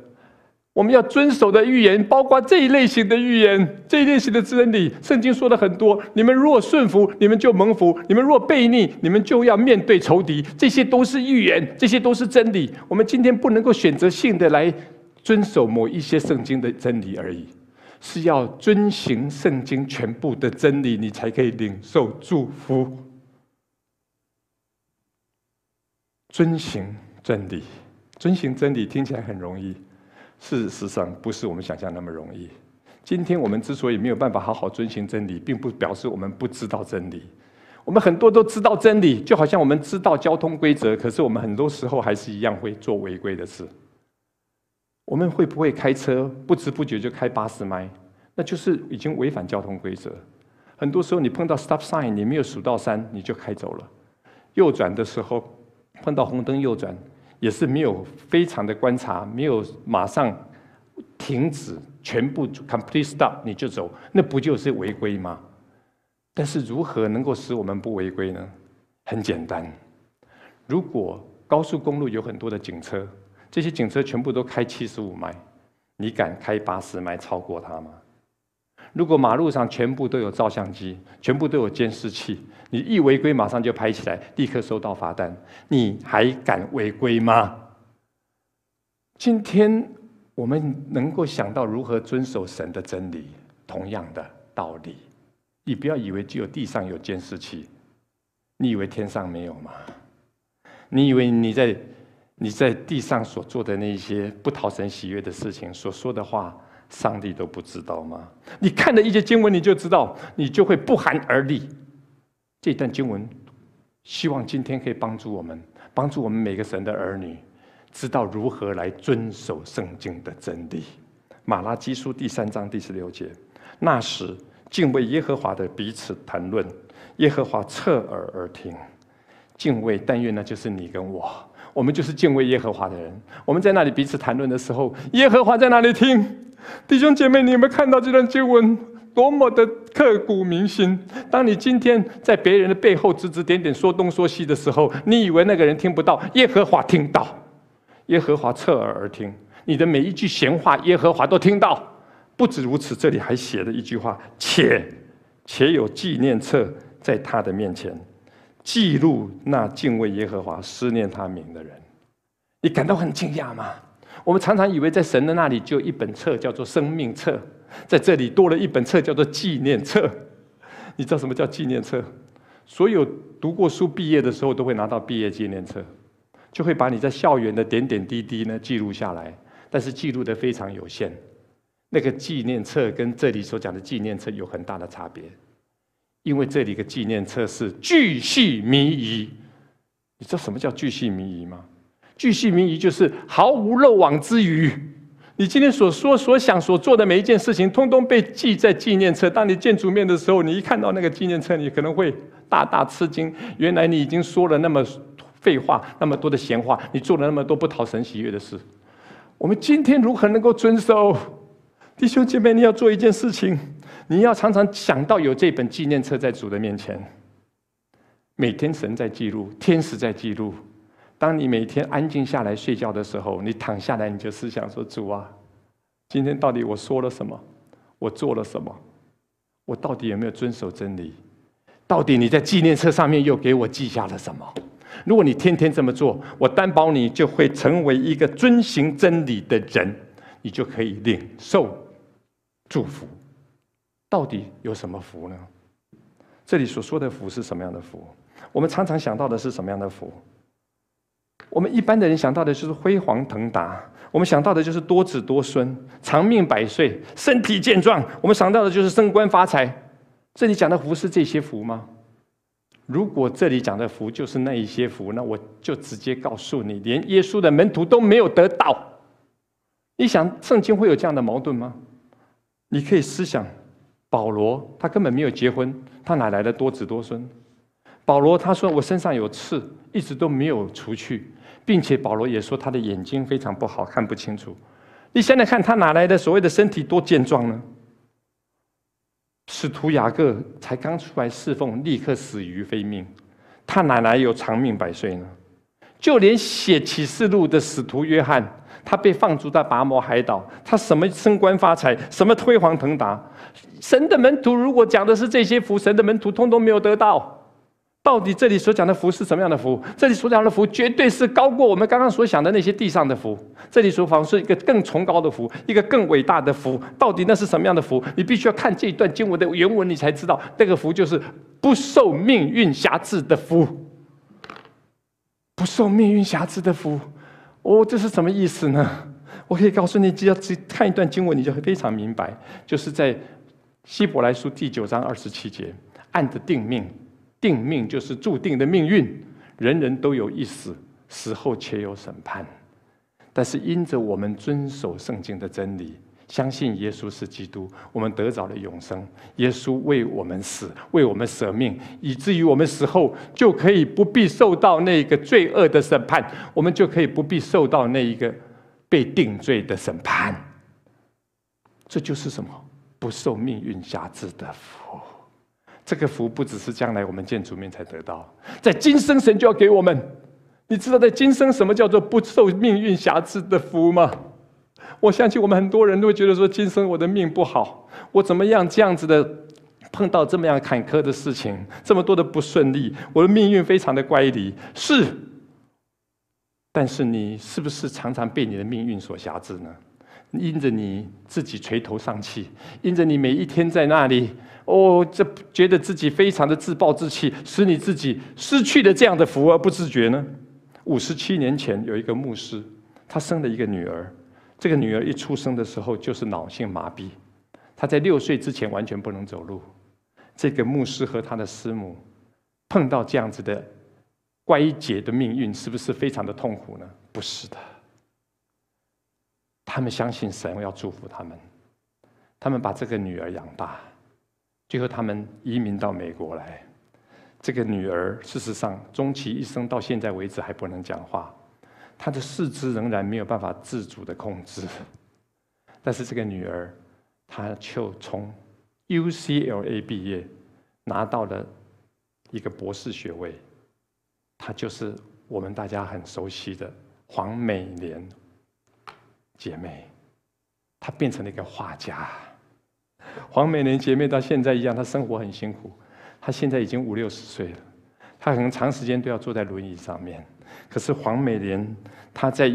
我们要遵守的预言，包括这一类型的预言，这一类型的真理。圣经说的很多，你们若顺服，你们就蒙福；你们若悖逆，你们就要面对仇敌。这些都是预言，这些都是真理。我们今天不能够选择性的来遵守某一些圣经的真理而已，是要遵行圣经全部的真理，你才可以领受祝福。遵行真理。遵循真理听起来很容易，事实上不是我们想象那么容易。今天我们之所以没有办法好好遵循真理，并不表示我们不知道真理。我们很多都知道真理，就好像我们知道交通规则，可是我们很多时候还是一样会做违规的事。我们会不会开车？不知不觉就开八十迈，那就是已经违反交通规则。很多时候你碰到 stop sign，你没有数到三你就开走了。右转的时候碰到红灯右转。也是没有非常的观察，没有马上停止，全部 complete stop 你就走，那不就是违规吗？但是如何能够使我们不违规呢？很简单，如果高速公路有很多的警车，这些警车全部都开七十五迈，你敢开八十迈超过它吗？如果马路上全部都有照相机，全部都有监视器，你一违规马上就拍起来，立刻收到罚单，你还敢违规吗？今天我们能够想到如何遵守神的真理，同样的道理，你不要以为只有地上有监视器，你以为天上没有吗？你以为你在你在地上所做的那些不讨神喜悦的事情，所说的话。上帝都不知道吗？你看了一些经文，你就知道，你就会不寒而栗。这段经文，希望今天可以帮助我们，帮助我们每个神的儿女，知道如何来遵守圣经的真理。马拉基书第三章第十六节：那时，敬畏耶和华的彼此谈论，耶和华侧耳而听。敬畏，但愿那就是你跟我，我们就是敬畏耶和华的人。我们在那里彼此谈论的时候，耶和华在那里听。弟兄姐妹，你有没有看到这段经文多么的刻骨铭心？当你今天在别人的背后指指点点、说东说西的时候，你以为那个人听不到？耶和华听到，耶和华侧耳而听，你的每一句闲话，耶和华都听到。不止如此，这里还写了一句话：“且且有纪念册在他的面前，记录那敬畏耶和华、思念他名的人。”你感到很惊讶吗？我们常常以为在神的那里就一本册叫做生命册，在这里多了一本册叫做纪念册。你知道什么叫纪念册？所有读过书毕业的时候都会拿到毕业纪念册，就会把你在校园的点点滴滴呢记录下来，但是记录的非常有限。那个纪念册跟这里所讲的纪念册有很大的差别，因为这里的纪念册是巨细靡遗。你知道什么叫巨细靡遗吗？巨细名言就是毫无漏网之鱼。你今天所说、所想、所做的每一件事情，通通被记在纪念册。当你见主面的时候，你一看到那个纪念册，你可能会大大吃惊。原来你已经说了那么废话，那么多的闲话，你做了那么多不讨神喜悦的事。我们今天如何能够遵守？弟兄姐妹，你要做一件事情，你要常常想到有这本纪念册在主的面前。每天神在记录，天使在记录。当你每天安静下来睡觉的时候，你躺下来你就思想说：“主啊，今天到底我说了什么？我做了什么？我到底有没有遵守真理？到底你在纪念册上面又给我记下了什么？”如果你天天这么做，我担保你就会成为一个遵行真理的人，你就可以领受祝福。到底有什么福呢？这里所说的福是什么样的福？我们常常想到的是什么样的福？我们一般的人想到的就是辉煌腾达，我们想到的就是多子多孙、长命百岁、身体健壮，我们想到的就是升官发财。这里讲的福是这些福吗？如果这里讲的福就是那一些福，那我就直接告诉你，连耶稣的门徒都没有得到。你想圣经会有这样的矛盾吗？你可以思想，保罗他根本没有结婚，他哪来的多子多孙？保罗他说我身上有刺，一直都没有除去。并且保罗也说他的眼睛非常不好，看不清楚。你现在看他哪来的所谓的身体多健壮呢？使徒雅各才刚出来侍奉，立刻死于非命。他哪来有长命百岁呢？就连写启示录的使徒约翰，他被放逐在拔摩海岛，他什么升官发财，什么飞黄腾达？神的门徒如果讲的是这些福，神的门徒通通没有得到。到底这里所讲的福是什么样的福？这里所讲的福绝对是高过我们刚刚所想的那些地上的福。这里所讲是一个更崇高的福，一个更伟大的福。到底那是什么样的福？你必须要看这一段经文的原文，你才知道那个福就是不受命运瑕疵的福，不受命运瑕疵的福。哦，这是什么意思呢？我可以告诉你，只要去看一段经文，你就会非常明白。就是在希伯来书第九章二十七节，按着定命。定命就是注定的命运，人人都有一死，死后且有审判。但是，因着我们遵守圣经的真理，相信耶稣是基督，我们得着了永生。耶稣为我们死，为我们舍命，以至于我们死后就可以不必受到那个罪恶的审判，我们就可以不必受到那一个被定罪的审判。这就是什么？不受命运辖制的福。这个福不只是将来我们见主面才得到，在今生神就要给我们。你知道在今生什么叫做不受命运瑕疵的福吗？我相信我们很多人都会觉得说今生我的命不好，我怎么样这样子的碰到这么样坎坷的事情，这么多的不顺利，我的命运非常的乖离。是，但是你是不是常常被你的命运所辖制呢？因着你自己垂头丧气，因着你每一天在那里，哦，这觉得自己非常的自暴自弃，使你自己失去了这样的福而不自觉呢？五十七年前有一个牧师，他生了一个女儿，这个女儿一出生的时候就是脑性麻痹，她在六岁之前完全不能走路。这个牧师和他的师母碰到这样子的乖结的命运，是不是非常的痛苦呢？不是的。他们相信神要祝福他们，他们把这个女儿养大，最后他们移民到美国来。这个女儿事实上终其一生到现在为止还不能讲话，她的四肢仍然没有办法自主的控制。但是这个女儿，她就从 UCLA 毕业，拿到了一个博士学位。她就是我们大家很熟悉的黄美莲姐妹，她变成了一个画家。黄美廉姐妹到现在一样，她生活很辛苦。她现在已经五六十岁了，她可能长时间都要坐在轮椅上面。可是黄美廉她在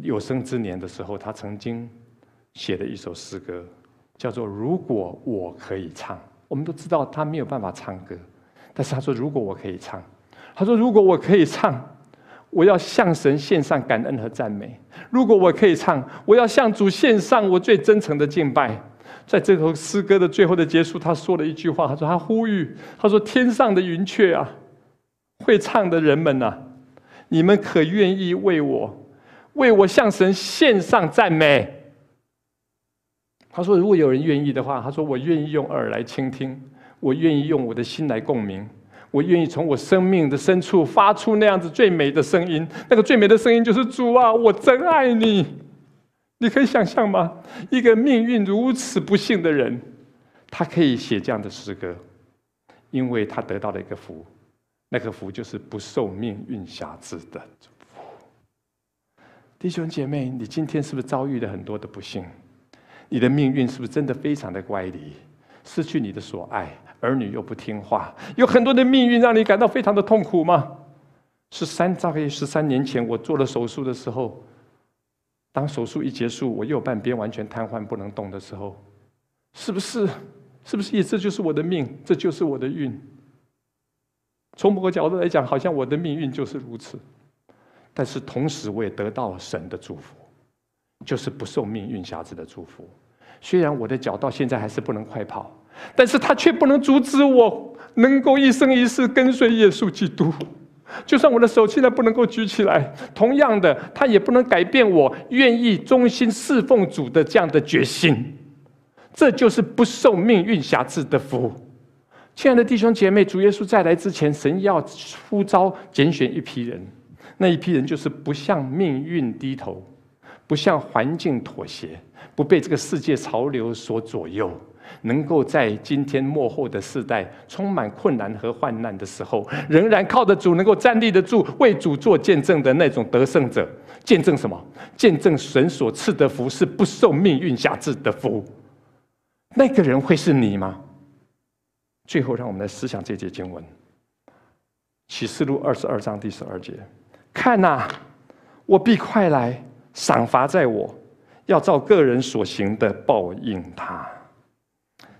有生之年的时候，她曾经写了一首诗歌，叫做《如果我可以唱》。我们都知道她没有办法唱歌，但是她说：“如果我可以唱。”她说：“如果我可以唱。”我要向神献上感恩和赞美。如果我可以唱，我要向主献上我最真诚的敬拜。在这首诗歌的最后的结束，他说了一句话，他说他呼吁，他说天上的云雀啊，会唱的人们呐，你们可愿意为我，为我向神献上赞美？他说，如果有人愿意的话，他说我愿意用耳来倾听，我愿意用我的心来共鸣。我愿意从我生命的深处发出那样子最美的声音，那个最美的声音就是主啊，我真爱你。你可以想象吗？一个命运如此不幸的人，他可以写这样的诗歌，因为他得到了一个福，那个福就是不受命运辖制的祝福。弟兄姐妹，你今天是不是遭遇了很多的不幸？你的命运是不是真的非常的乖离，失去你的所爱？儿女又不听话，有很多的命运让你感到非常的痛苦吗？十三概十三年前我做了手术的时候，当手术一结束，我右半边完全瘫痪不能动的时候，是不是？是不是？也这就是我的命，这就是我的运。从某个角度来讲，好像我的命运就是如此。但是同时，我也得到了神的祝福，就是不受命运辖制的祝福。虽然我的脚到现在还是不能快跑。但是他却不能阻止我能够一生一世跟随耶稣基督，就算我的手现在不能够举起来，同样的，他也不能改变我愿意忠心侍奉主的这样的决心。这就是不受命运瑕疵的福。亲爱的弟兄姐妹，主耶稣再来之前，神要出招拣选一批人，那一批人就是不向命运低头，不向环境妥协，不被这个世界潮流所左右。能够在今天末后的世代充满困难和患难的时候，仍然靠着主能够站立得住，为主做见证的那种得胜者，见证什么？见证神所赐的福是不受命运辖制的福。那个人会是你吗？最后，让我们来思想这节经文，《启示录》二十二章第十二节：“看呐，我必快来，赏罚在我，要照个人所行的报应他。”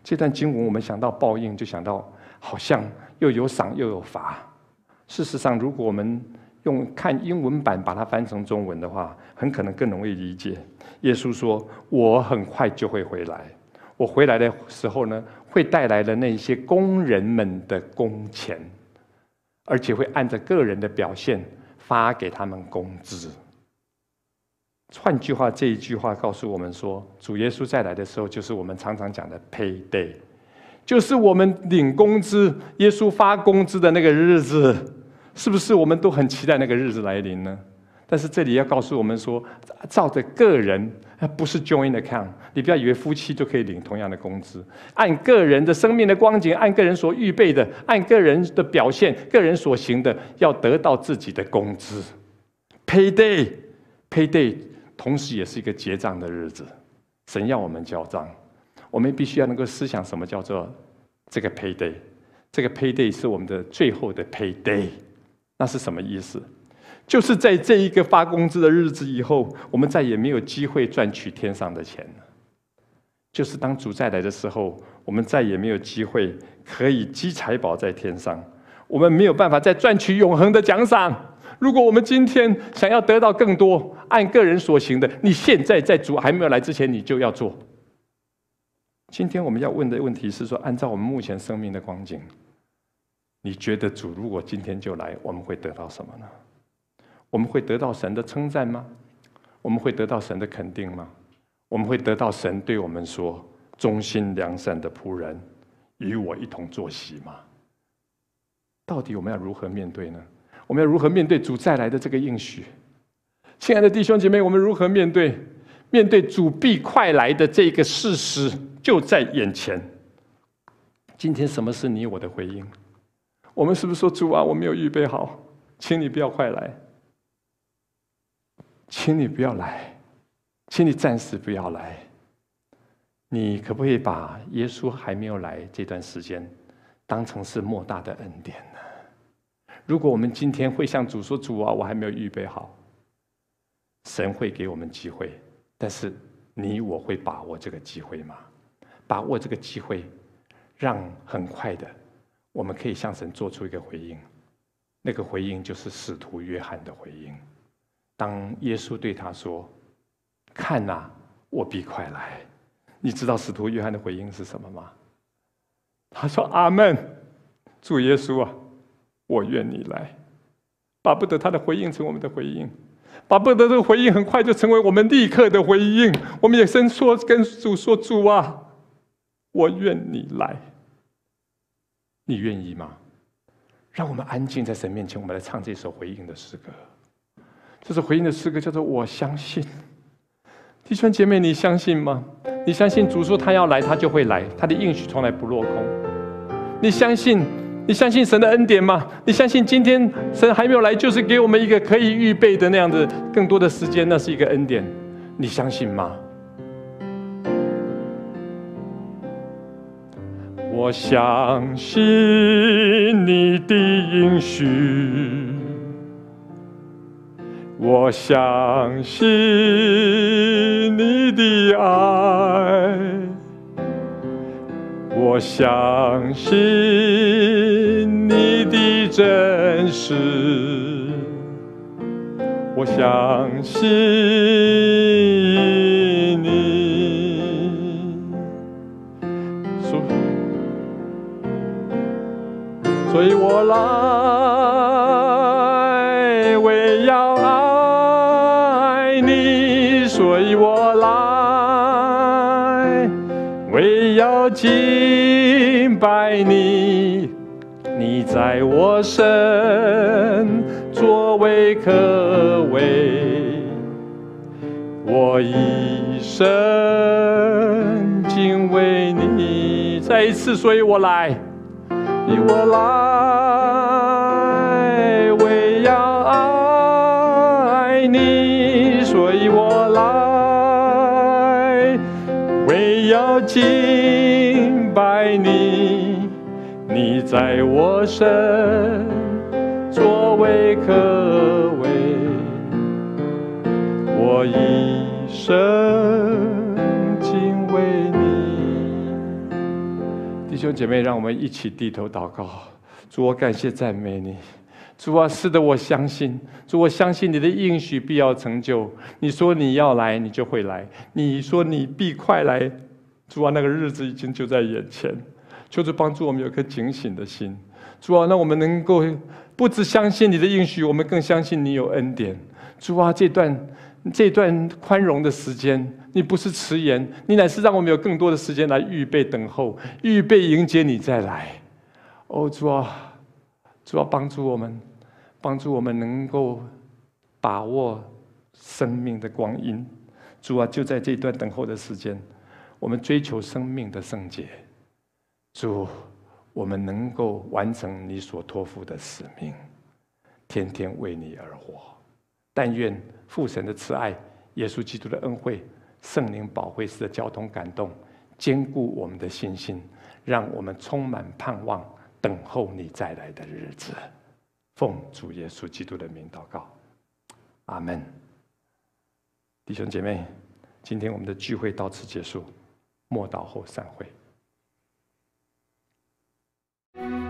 这段经文，我们想到报应，就想到好像又有赏又有罚。事实上，如果我们用看英文版把它翻成中文的话，很可能更容易理解。耶稣说：“我很快就会回来，我回来的时候呢，会带来的那些工人们的工钱，而且会按照个人的表现发给他们工资。”换句话，这一句话告诉我们说，主耶稣再来的时候，就是我们常常讲的 pay day，就是我们领工资、耶稣发工资的那个日子。是不是我们都很期待那个日子来临呢？但是这里要告诉我们说，照着个人，不是 joint account。你不要以为夫妻就可以领同样的工资，按个人的生命的光景，按个人所预备的，按个人的表现，个人所行的，要得到自己的工资。Pay day，pay day。同时也是一个结账的日子，神要我们交账，我们必须要能够思想什么叫做这个 pay day，这个 pay day 是我们的最后的 pay day，那是什么意思？就是在这一个发工资的日子以后，我们再也没有机会赚取天上的钱了。就是当主再来的时候，我们再也没有机会可以积财宝在天上，我们没有办法再赚取永恒的奖赏。如果我们今天想要得到更多按个人所行的，你现在在主还没有来之前，你就要做。今天我们要问的问题是：说，按照我们目前生命的光景，你觉得主如果今天就来，我们会得到什么呢？我们会得到神的称赞吗？我们会得到神的肯定吗？我们会得到神对我们说：“忠心良善的仆人，与我一同坐席吗？”到底我们要如何面对呢？我们要如何面对主再来的这个应许？亲爱的弟兄姐妹，我们如何面对面对主必快来的这个事实就在眼前？今天，什么是你我的回应？我们是不是说主啊，我没有预备好，请你不要快来，请你不要来，请你暂时不要来？你可不可以把耶稣还没有来这段时间当成是莫大的恩典？如果我们今天会向主说：“主啊，我还没有预备好。”神会给我们机会，但是你我会把握这个机会吗？把握这个机会，让很快的，我们可以向神做出一个回应。那个回应就是使徒约翰的回应。当耶稣对他说：“看啊，我必快来。”你知道使徒约翰的回应是什么吗？他说：“阿门，主耶稣啊。”我愿你来，巴不得他的回应成我们的回应，巴不得这个回应很快就成为我们立刻的回应。我们也伸说跟主说：“主啊，我愿你来。”你愿意吗？让我们安静在神面前，我们来唱这首回应的诗歌。这首回应的诗歌叫做《我相信》。弟兄姐妹，你相信吗？你相信主说他要来，他就会来，他的应许从来不落空。你相信？你相信神的恩典吗？你相信今天神还没有来，就是给我们一个可以预备的那样子更多的时间，那是一个恩典，你相信吗？我相信你的应许，我相信你的爱，我相信。真实，我相信你。所，所以我来，为要爱你；所以我来，为要敬拜你。在我身，作为可畏；我一生，敬畏你。再一次，所以我来，你我来，为要爱你，所以我来，为要记。你在我身，作为可畏；我一生敬畏你。弟兄姐妹，让我们一起低头祷告。主我感谢赞美你。主啊，是的，我相信。主，我相信你的应许必要成就。你说你要来，你就会来；你说你必快来，主啊，那个日子已经就在眼前。就是帮助我们有颗警醒的心，主啊，让我们能够不只相信你的应许，我们更相信你有恩典。主啊，这段这段宽容的时间，你不是迟延，你乃是让我们有更多的时间来预备等候，预备迎接你再来。哦，主啊，主啊，帮助我们，帮助我们能够把握生命的光阴。主啊，就在这段等候的时间，我们追求生命的圣洁。主，我们能够完成你所托付的使命，天天为你而活。但愿父神的慈爱、耶稣基督的恩惠、圣灵保会师的交通感动，坚固我们的信心，让我们充满盼望，等候你再来的日子。奉主耶稣基督的名祷告，阿门。弟兄姐妹，今天我们的聚会到此结束，莫祷后散会。Thank you.